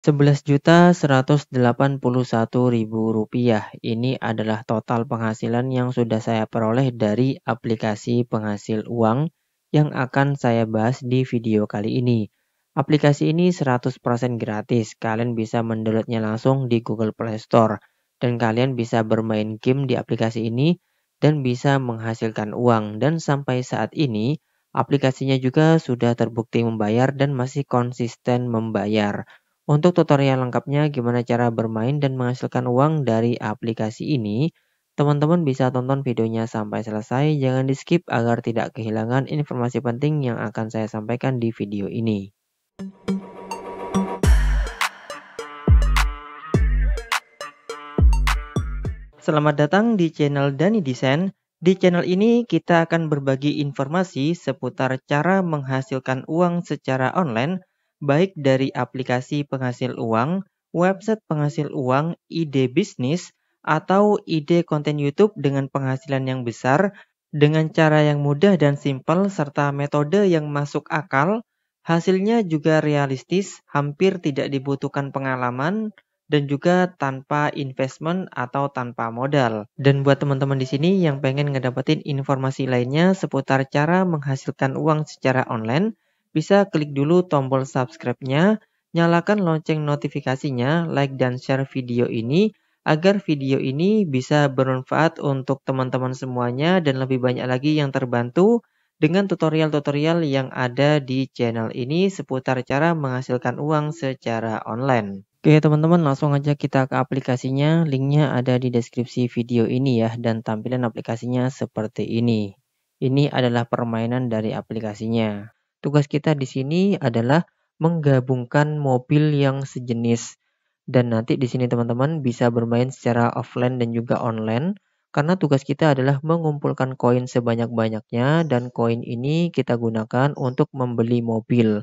rp rupiah ini adalah total penghasilan yang sudah saya peroleh dari aplikasi penghasil uang yang akan saya bahas di video kali ini. Aplikasi ini 100% gratis, kalian bisa mendownloadnya langsung di Google Play Store. Dan kalian bisa bermain game di aplikasi ini dan bisa menghasilkan uang. Dan sampai saat ini, aplikasinya juga sudah terbukti membayar dan masih konsisten membayar. Untuk tutorial lengkapnya gimana cara bermain dan menghasilkan uang dari aplikasi ini, teman-teman bisa tonton videonya sampai selesai, jangan di skip agar tidak kehilangan informasi penting yang akan saya sampaikan di video ini. Selamat datang di channel Dani Desain. Di channel ini kita akan berbagi informasi seputar cara menghasilkan uang secara online baik dari aplikasi penghasil uang, website penghasil uang, ide bisnis, atau ide konten YouTube dengan penghasilan yang besar dengan cara yang mudah dan simpel serta metode yang masuk akal, hasilnya juga realistis, hampir tidak dibutuhkan pengalaman, dan juga tanpa investment atau tanpa modal. Dan buat teman-teman di sini yang pengen ngedapetin informasi lainnya seputar cara menghasilkan uang secara online, bisa klik dulu tombol subscribe-nya, nyalakan lonceng notifikasinya, like dan share video ini, agar video ini bisa bermanfaat untuk teman-teman semuanya dan lebih banyak lagi yang terbantu dengan tutorial-tutorial yang ada di channel ini seputar cara menghasilkan uang secara online. Oke teman-teman langsung aja kita ke aplikasinya, linknya ada di deskripsi video ini ya dan tampilan aplikasinya seperti ini. Ini adalah permainan dari aplikasinya. Tugas kita di sini adalah menggabungkan mobil yang sejenis. Dan nanti di sini teman-teman bisa bermain secara offline dan juga online. Karena tugas kita adalah mengumpulkan koin sebanyak-banyaknya dan koin ini kita gunakan untuk membeli mobil.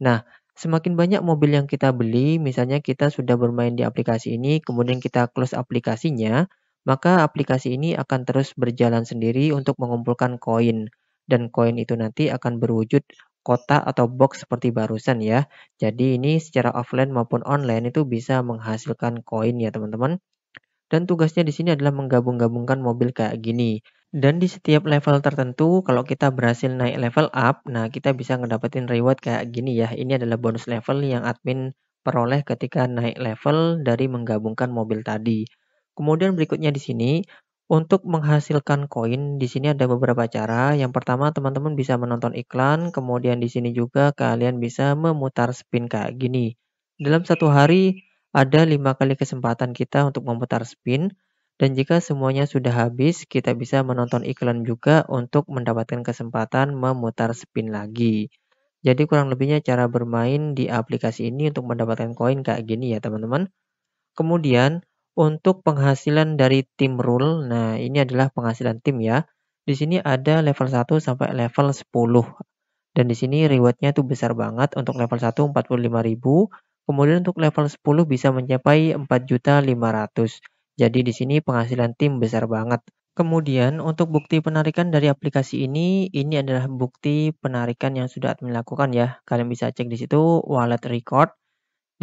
Nah, semakin banyak mobil yang kita beli, misalnya kita sudah bermain di aplikasi ini, kemudian kita close aplikasinya, maka aplikasi ini akan terus berjalan sendiri untuk mengumpulkan koin. Dan koin itu nanti akan berwujud kotak atau box seperti barusan ya. Jadi ini secara offline maupun online itu bisa menghasilkan koin ya teman-teman. Dan tugasnya di sini adalah menggabung-gabungkan mobil kayak gini. Dan di setiap level tertentu, kalau kita berhasil naik level up, nah kita bisa ngedapetin reward kayak gini ya. Ini adalah bonus level yang admin peroleh ketika naik level dari menggabungkan mobil tadi. Kemudian berikutnya di sini, untuk menghasilkan koin, di sini ada beberapa cara. Yang pertama, teman-teman bisa menonton iklan, kemudian di sini juga kalian bisa memutar spin kayak gini. Dalam satu hari, ada lima kali kesempatan kita untuk memutar spin, dan jika semuanya sudah habis, kita bisa menonton iklan juga untuk mendapatkan kesempatan memutar spin lagi. Jadi kurang lebihnya cara bermain di aplikasi ini untuk mendapatkan koin kayak gini ya teman-teman. Kemudian, untuk penghasilan dari tim rule, nah ini adalah penghasilan tim ya. Di sini ada level 1 sampai level 10. Dan di sini rewardnya itu besar banget. Untuk level 1 45.000, kemudian untuk level 10 bisa mencapai 4.500. Jadi di sini penghasilan tim besar banget. Kemudian untuk bukti penarikan dari aplikasi ini, ini adalah bukti penarikan yang sudah admin lakukan ya. Kalian bisa cek di situ wallet record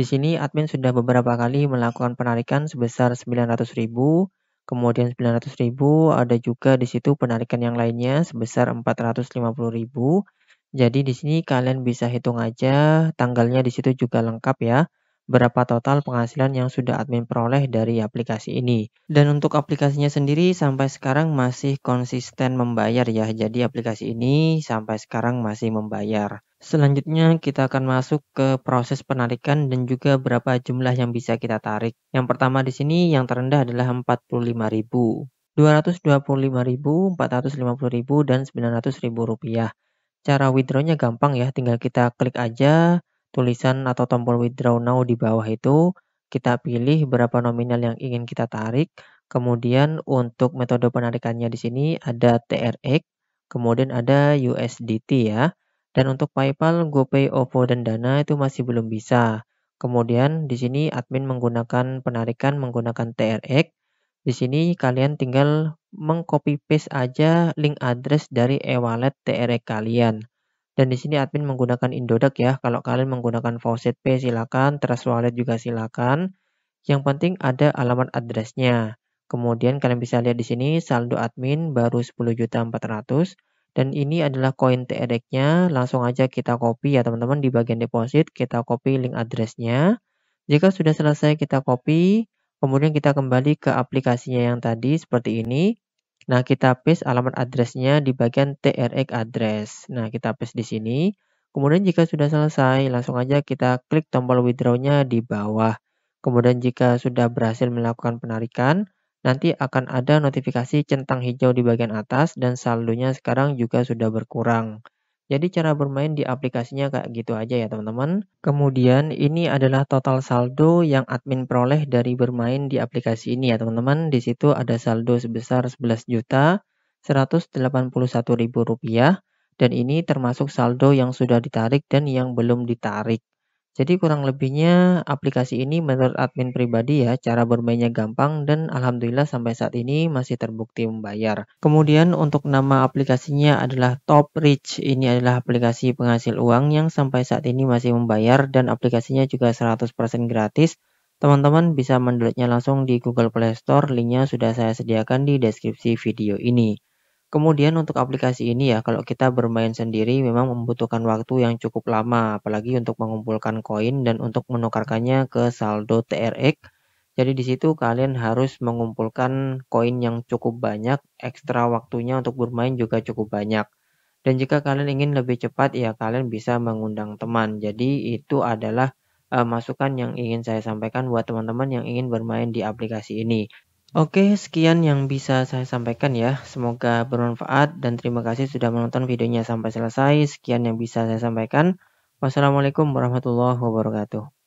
di sini admin sudah beberapa kali melakukan penarikan sebesar 900.000, kemudian 900.000, ada juga di situ penarikan yang lainnya sebesar 450.000. Jadi di sini kalian bisa hitung aja, tanggalnya di situ juga lengkap ya berapa total penghasilan yang sudah admin peroleh dari aplikasi ini. Dan untuk aplikasinya sendiri sampai sekarang masih konsisten membayar ya, jadi aplikasi ini sampai sekarang masih membayar. Selanjutnya kita akan masuk ke proses penarikan dan juga berapa jumlah yang bisa kita tarik. Yang pertama di sini yang terendah adalah 45.000, 225.000, 450.000 dan 900.000 rupiah. Cara withdrawnya gampang ya, tinggal kita klik aja tulisan atau tombol withdraw now di bawah itu kita pilih berapa nominal yang ingin kita tarik. Kemudian untuk metode penarikannya di sini ada TRX, kemudian ada USDT ya. Dan untuk PayPal, GoPay, OVO, dan Dana itu masih belum bisa. Kemudian di sini admin menggunakan penarikan menggunakan TRX. Di sini kalian tinggal mengcopy paste aja link address dari e-wallet TRX kalian. Dan di sini admin menggunakan Indodax ya. Kalau kalian menggunakan faucet P silakan, Trust Wallet juga silakan. Yang penting ada alamat addressnya. Kemudian kalian bisa lihat di sini saldo admin baru 10.400 dan ini adalah koin TRX-nya. E e Langsung aja kita copy ya teman-teman di bagian deposit kita copy link addressnya. Jika sudah selesai kita copy, kemudian kita kembali ke aplikasinya yang tadi seperti ini. Nah, kita paste alamat addressnya di bagian TRX address. Nah, kita paste di sini. Kemudian jika sudah selesai, langsung aja kita klik tombol withdraw-nya di bawah. Kemudian jika sudah berhasil melakukan penarikan, nanti akan ada notifikasi centang hijau di bagian atas dan saldonya sekarang juga sudah berkurang. Jadi cara bermain di aplikasinya kayak gitu aja ya teman-teman. Kemudian ini adalah total saldo yang admin peroleh dari bermain di aplikasi ini ya teman-teman. Di situ ada saldo sebesar 11 rupiah dan ini termasuk saldo yang sudah ditarik dan yang belum ditarik. Jadi kurang lebihnya aplikasi ini menurut admin pribadi ya, cara bermainnya gampang dan alhamdulillah sampai saat ini masih terbukti membayar. Kemudian untuk nama aplikasinya adalah Top Rich. Ini adalah aplikasi penghasil uang yang sampai saat ini masih membayar dan aplikasinya juga 100% gratis. Teman-teman bisa mendownloadnya langsung di Google Play Store, linknya sudah saya sediakan di deskripsi video ini. Kemudian untuk aplikasi ini ya, kalau kita bermain sendiri memang membutuhkan waktu yang cukup lama, apalagi untuk mengumpulkan koin dan untuk menukarkannya ke saldo TRX. Jadi di situ kalian harus mengumpulkan koin yang cukup banyak, ekstra waktunya untuk bermain juga cukup banyak. Dan jika kalian ingin lebih cepat ya kalian bisa mengundang teman. Jadi itu adalah uh, masukan yang ingin saya sampaikan buat teman-teman yang ingin bermain di aplikasi ini. Oke, sekian yang bisa saya sampaikan ya. Semoga bermanfaat dan terima kasih sudah menonton videonya sampai selesai. Sekian yang bisa saya sampaikan. Wassalamualaikum warahmatullahi wabarakatuh.